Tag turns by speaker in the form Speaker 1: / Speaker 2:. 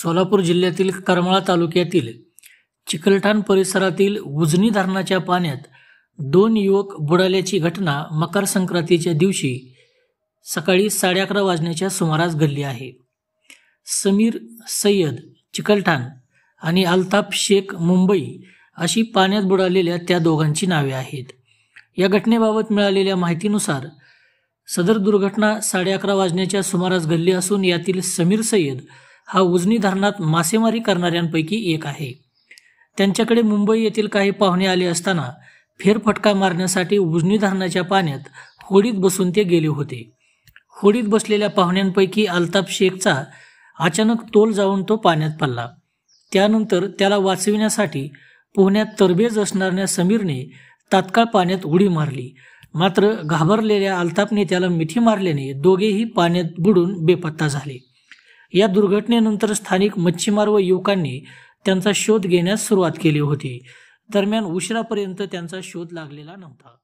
Speaker 1: सोलापूर जिल्ह्यातील करमाळा तालुक्यातील चिकलठाण परिसरातील उजनी धरणाच्या पाण्यात दोन युवक बुडाल्याची घटना मकर संक्रांतीच्या दिवशी सकाळी साडे अकरा वाजण्याच्या सुमारास घडली आहे समीर सय्यद चिकलठाण आणि अल्ताफ शेख मुंबई अशी पाण्यात बुडालेल्या त्या दोघांची नावे आहेत या घटनेबाबत मिळालेल्या माहितीनुसार सदर दुर्घटना साडे अकरा वाजण्याच्या सुमारास घडली असून यातील समीर सय्यद हा उजनी धरणात मासेमारी करणाऱ्यांपैकी एक आहे त्यांच्याकडे मुंबई येथील काही पाहुणे आले असताना फेरफटका मारण्यासाठी उजनी धरणाच्या पाण्यात होडीत बसून ते गेले होते होडीत बसलेल्या पाहुण्यांपैकी अल्ताफ शेखचा अचानक तोल जाऊन तो पाण्यात पडला त्यानंतर त्याला वाचविण्यासाठी पोहण्यात तरबेज असणाऱ्या समीरने तात्काळ पाण्यात उडी मारली मात्र घाबरलेल्या अल्ताफने त्याला मिठी मारल्याने दोघेही पाण्यात बुडून बेपत्ता झाले या दुर्घटनेनंतर स्थानिक मच्छीमार व युवकांनी त्यांचा शोध घेण्यास सुरुवात केली होती दरम्यान उशिरापर्यंत त्यांचा शोध लागलेला नव्हता